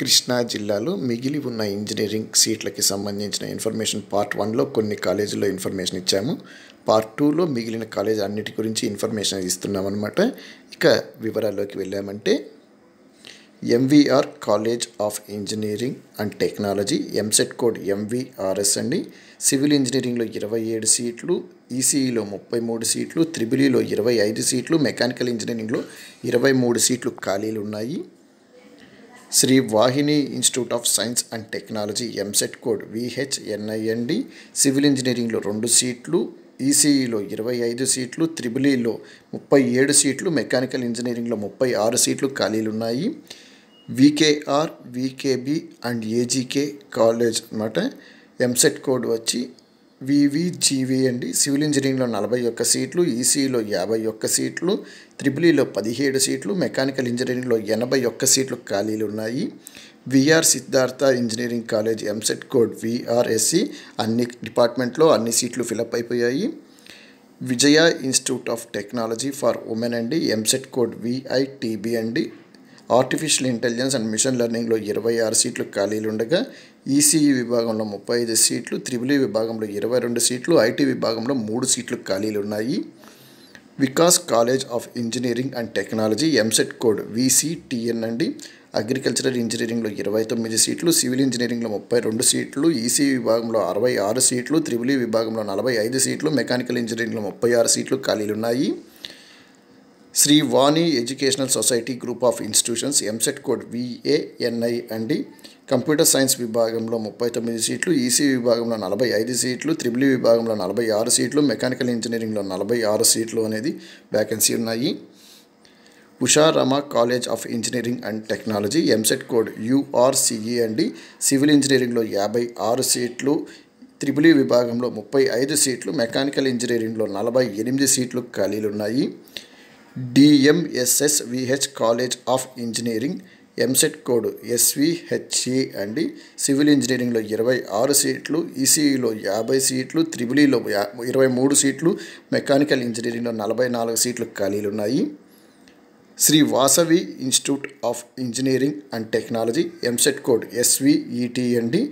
కృష్ణా జిల్లాలో మిగిలి ఉన్న ఇంజనీరింగ్ సీట్లకి సంబంధించిన ఇన్ఫర్మేషన్ పార్ట్ వన్లో కొన్ని కాలేజీలో ఇన్ఫర్మేషన్ ఇచ్చాము పార్ట్ టూలో మిగిలిన కాలేజ్ అన్నిటి గురించి ఇన్ఫర్మేషన్ ఇస్తున్నాం అనమాట ఇక వివరాల్లోకి వెళ్ళామంటే MVR college of engineering and technology EAMCET code MVRS అండి సివిల్ ఇంజనీరింగ్లో ఇరవై ఏడు సీట్లు ఈసీఈలో e e ముప్పై మూడు సీట్లు త్రిబులీలో e ఇరవై ఐదు సీట్లు మెకానికల్ ఇంజనీరింగ్లో ఇరవై మూడు సీట్లు ఖాళీలు ఉన్నాయి Sri Vahini institute of science and technology EAMCET code VHNIND civil ఇంజనీరింగ్లో రెండు సీట్లు ఈసీఈలో ఇరవై ఐదు సీట్లు త్రిబులీలో ముప్పై ఏడు సీట్లు మెకానికల్ ఇంజనీరింగ్లో ముప్పై ఆరు సీట్లు ఖాళీలు ఉన్నాయి VKR VKB and AGK college అనమాట ఎంసెట్ కోడ్ వచ్చి వివిజీవీ అండి సివిల్ ఇంజనీరింగ్లో నలభై ఒక్క సీట్లు ఈసీలో యాభై ఒక్క సీట్లు త్రిబులీలో పదిహేడు సీట్లు మెకానికల్ ఇంజనీరింగ్లో ఎనభై ఒక్క సీట్లు ఖాళీలు ఉన్నాయి VR Siddhartha engineering college EAMCET code VRSC అన్ని డిపార్ట్మెంట్లో అన్ని సీట్లు ఫిలప్ అయిపోయాయి Vijaya institute of technology for women అండి ఎంసెట్ కోడ్ విఐటిబి అండి ఆర్టిఫిషియల్ ఇంటెలిజెన్స్ అండ్ మిషన్ లెర్నింగ్లో ఇరవై ఆరు సీట్లు ఖాళీలు ఉండగా ఈసీఈ విభాగంలో ముప్పై ఐదు సీట్లు త్రిబులీ విభాగంలో ఇరవై రెండు సీట్లు ఐటీ విభాగంలో మూడు సీట్లు ఖాళీలు ఉన్నాయి Vikas college of engineering and technology EAMCET code VCTN అండి అగ్రికల్చరల్ ఇంజనీరింగ్లో ఇరవై తొమ్మిది సీట్లు సివిల్ ఇంజనీరింగ్లో ముప్పై రెండు సీట్లు ఈసీ విభాగంలో అరవై ఆరు సీట్లు త్రిబులీ విభాగంలో నలభై ఐదు సీట్లు మెకానికల్ ఇంజనీరింగ్లో ముప్పై ఆరు సీట్లు ఖాళీలున్నాయి Sri Vani educational society group of institutions EAMCET code VANI అండి కంప్యూటర్ సైన్స్ విభాగంలో ముప్పై తొమ్మిది సీట్లు ఈసీ e విభాగంలో నలభై ఐదు సీట్లు త్రిబులి e విభాగంలో నలభై ఆరు సీట్లు మెకానికల్ ఇంజనీరింగ్లో నలభై ఆరు సీట్లు అనేది వ్యాకెన్సీ ఉన్నాయి Usharama college of engineering and technology EAMCET code URCE e అండి సివిల్ ఇంజనీరింగ్లో యాభై ఆరు సీట్లు త్రిబులి విభాగంలో ముప్పై ఐదు సీట్లు మెకానికల్ ఇంజనీరింగ్లో నలభై ఎనిమిది సీట్లు ఖాళీలు ఉన్నాయి DMSS VH college of engineering EAMCET code SVHE అండి సివిల్ ఇంజనీరింగ్లో ఇరవై ఆరు సీట్లు ఈసీఈలో e e యాభై సీట్లు త్రిబులీలో e ఇరవై మూడు సీట్లు మెకానికల్ ఇంజనీరింగ్లో నలభై నాలుగు సీట్లు ఖాళీలు ఉన్నాయి Sri Vasavi institute of engineering and technology EAMCET code SVET అండి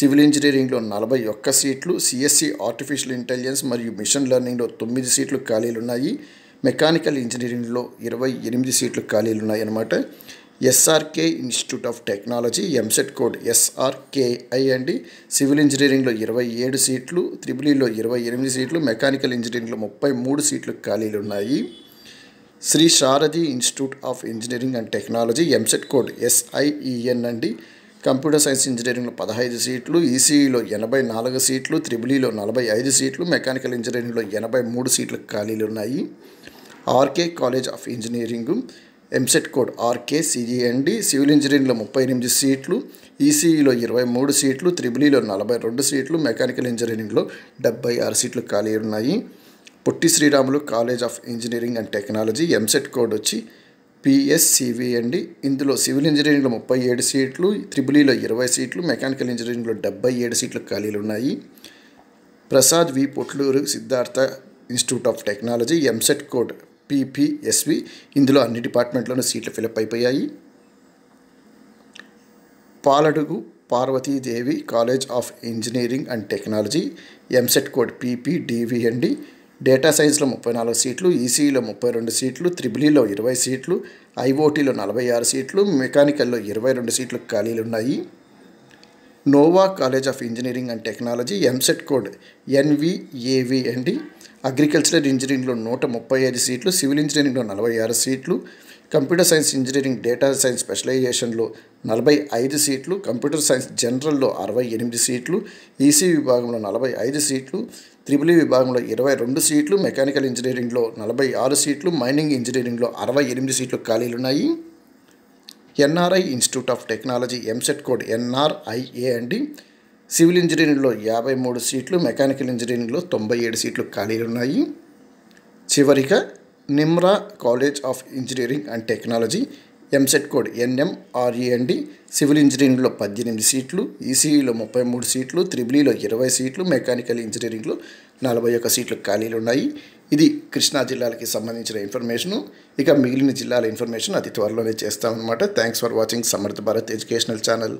సివిల్ ఇంజనీరింగ్లో నలభై ఒక్క సీట్లు సిఎస్సి ఆర్టిఫిషియల్ ఇంటెలిజెన్స్ మరియు మిషన్ లెర్నింగ్లో తొమ్మిది సీట్లు ఖాళీలు ఉన్నాయి మెకానికల్ ఇంజనీరింగ్లో ఇరవై ఎనిమిది సీట్లు ఖాళీలు ఉన్నాయన్నమాట SRK institute of technology EAMCET code SRKI అండి సివిల్ ఇంజనీరింగ్లో ఇరవై ఏడు సీట్లు త్రిబులీలో ఇరవై ఎనిమిది సీట్లు మెకానికల్ ఇంజనీరింగ్లో ముప్పై మూడు సీట్లు ఖాళీలు ఉన్నాయి Sri Saradhi institute of engineering and technology EAMCET code SIEN అండి కంప్యూటర్ సైన్స్ ఇంజనీరింగ్లో పదహైదు సీట్లు ఈసీఈలో ఎనభై నాలుగు సీట్లు త్రిబులీలో నలభై ఐదు సీట్లు మెకానికల్ ఇంజనీరింగ్లో ఎనభై మూడు సీట్లు ఖాళీలు ఉన్నాయి RK college of engineering EAMCET code RK CGMD civil ఇంజనీరింగ్లో ముప్పై ఎనిమిది సీట్లు ఈసీఈలో ఇరవై మూడు సీట్లు త్రిబులీలో నలభై రెండు సీట్లు మెకానికల్ ఇంజనీరింగ్లో డెబ్బై ఆరు సీట్లు ఖాళీ ఉన్నాయి Potti Sriramulu college of engineering and technology EAMCET code వచ్చి పిఎస్సివిఎండి ఇందులో సివిల్ ఇంజనీరింగ్లో ముప్పై ఏడు సీట్లు త్రిబులీలో ఇరవై సీట్లు మెకానికల్ ఇంజనీరింగ్లో డెబ్బై ఏడు సీట్లు ఖాళీలు ఉన్నాయి Prasad V Potluru Siddhartha institute of technology EAMCET code PPSV ఇందులో అన్ని డిపార్ట్మెంట్లోనూ సీట్లు ఫిలప్ అయిపోయాయి Paladugu Parvathidevi college of engineering and technology EAMCET code PP DVMD data సైన్స్లో ముప్పై నాలుగు సీట్లు ఈసీఈలో ముప్పై రెండు సీట్లు త్రిబులీలో ఇరవై సీట్లు ఐఓటీలో నలభై ఆరు సీట్లు మెకానికల్లో ఇరవై రెండు సీట్లు ఖాళీలు ఉన్నాయి Nova college of engineering and technology EAMCET code NVAVMD agricultural ఇంజనీరింగ్లో నూట ముప్పై ఐదు సీట్లు సివిల్ ఇంజనీరింగ్లో నలభై ఆరు సీట్లు computer science engineering data science స్పెషలైజేషన్లో నలభై ఐదు సీట్లు కంప్యూటర్ సైన్స్ జనరల్లో అరవై ఎనిమిది సీట్లు ఈసీ విభాగంలో నలభై ఐదు సీట్లు త్రిబులి విభాగంలో ఇరవై రెండు సీట్లు మెకానికల్ ఇంజనీరింగ్లో నలభై ఆరు సీట్లు మైనింగ్ ఇంజనీరింగ్లో అరవై ఎనిమిది సీట్లు ఖాళీలు ఉన్నాయి NRI institute of technology EAMCET code NRIA అండి సివిల్ ఇంజనీరింగ్లో యాభై మూడు సీట్లు మెకానికల్ ఇంజనీరింగ్లో తొంభై ఏడు సీట్లు ఖాళీలు ఉన్నాయి చివరిగా Nimra college of engineering and technology EAMCET code NMREMD civil ఇంజనీరింగ్లో పద్దెనిమిది సీట్లు ఈసీఈలో ముప్పై మూడు సీట్లు త్రిబులీలో ఇరవై సీట్లు మెకానికల్ ఇంజనీరింగ్లో నలభై ఒక్క సీట్లు ఖాళీలు ఉన్నాయి ఇది కృష్ణా జిల్లాలకి సంబంధించిన ఇన్ఫర్మేషను ఇక మిగిలిన జిల్లాల ఇన్ఫర్మేషన్ అతి త్వరలోనే చేస్తామన్నమాట థ్యాంక్స్ ఫర్ వాచింగ్ సమర్థ భారత్ ఎడ్యుకేషనల్ ఛానల్